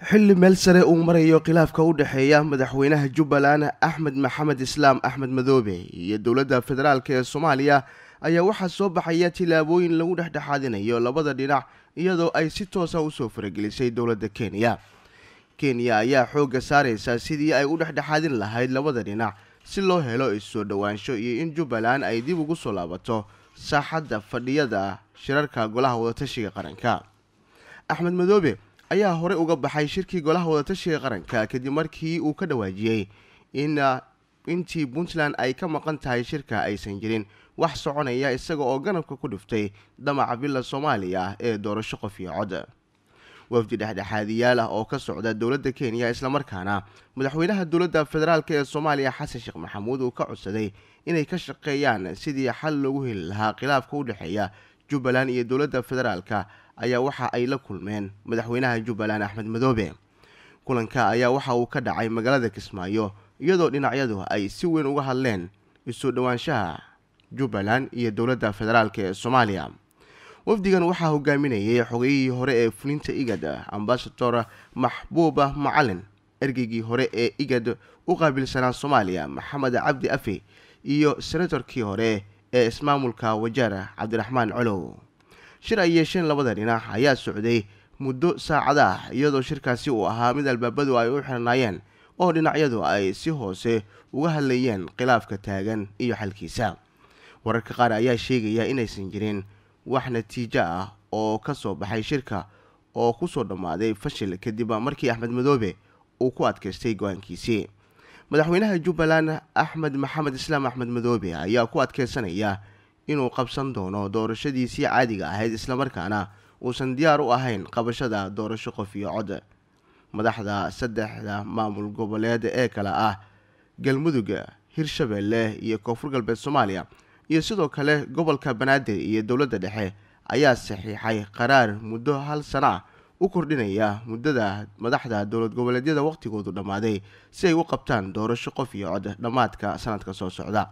xilli meel sare uu marayo khilaafka u dhexeeya madaxweynaha jubbaland axmed maxamed islaam axmed madoobe iyo dowladda federaalk ee soomaaliya ayaa waxaa soo baxaya tilaabooyin lagu dhexdhexaadinayo labada dhinac iyadoo ay si toosa ah usoo faragelisay dowladda kenya kenya ayaa xoogga saaraysa sidii ay u dhexdhexaadin lahayd labada dhinac si loo helo issoo dhowaansho iyo in jubbaland ay dib ugu soo laabato saaxadda fadhiyada shirarka golaha wadatashiga qaranka axmed madoobe ayaa horey uga baxay shirkii golaha wadatashiga qaranka kadib markii uu ka dhawaajiyey in ah, intii puntland ay ka maqan tahay shirka aysan jirin wax soconaya isaga oo ganabka ku dhiftay damaca billa soomaaliya ee doorasho qof iyo cod wafdi dhexdhexaadiyaal ah oo ka socda dowladda kenya islamarkaana madaxweynaha dowladda federaalk ee soomaaliya xasan sheekh maxamuud uu ka codsaday inay ka shaqeeyaan sidii xal loogu heli lahaa khilaafka u dhexeeya jubbaland iyo dowladda federaalka ayaa waxa ay la kulmeen madaxweynaha jubbaland axmed madoobe kulanka ayaa waxa uu ka dhacay magaalada kismaayo iyadoo dhinacyadu ay si weyn uga hadleen isuu dhowaanshaha jubbaland iyo dowladda federaalk ee soomaaliya wafdigan waxaa hogaaminayay xogayihii hore ee fulinta igad ambasador maxbuuba macalin ergeygii hore ee igad u qaabilsanaa soomaaliya maxamed cabdi afe iyo senatorkii hore ee ismaamulka wajaar cabdiraxmaan colow shir ay yeesheen labada dhinac ayaa socday muddo saacada ah iyadoo shirkaasi uu ahaa mid albaabadu ay u xirnaayeen oo dhinacyadu ay si hoose uga hadlayeen khilaafka taagan iyo xalkiisa wararka qaar ayaa sheegaya inaysan jirin wax natiijo ah oo ka soo baxay shirka oo kusoo dhammaaday fashil kadib markii axmed madoobe uu ku adkaystay go-aankiisii madaxweynaha jubbaland axmed maxamed islaam axmed madoobe ayaa ku adkeysanaya inuu qabsan doono doorashadiisii caadiga ahayd islamarkaana uusan diyaar u ahayn qabashada doorasho qof iyo cod madaxda saddexda maamul goboleed ee kale ah galmudug hirshabeelle iyo koonfur galbeed soomaaliya iyo sidoo kale gobolka banaadir iyo dowladda dhexe ayaa saxiixay qaraar muddo hal sana ah u kordhinaya muddada madaxda dowlad goboleedyada waqtigoodu dhammaaday si ay u qabtaan doorasho qof iyo cod dhammaadka sanadka soo socda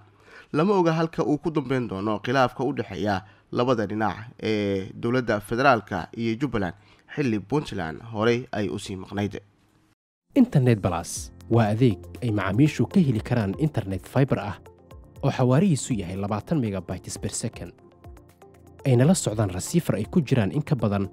lama oga halka uu ku dambeyn doono khilaafka u dhexeeya labada dhinac ee dowladda federaalka iyo jubbaland xilli puntland horey ay usii maqnayd internet balas waa adeeg ay macaamiishu ka heli karaan internet fiber ah oo xawaarihiisu yahay labaatan megabytes bersekon ayna la socdaan rasiifar ay ku jiraan in ka badan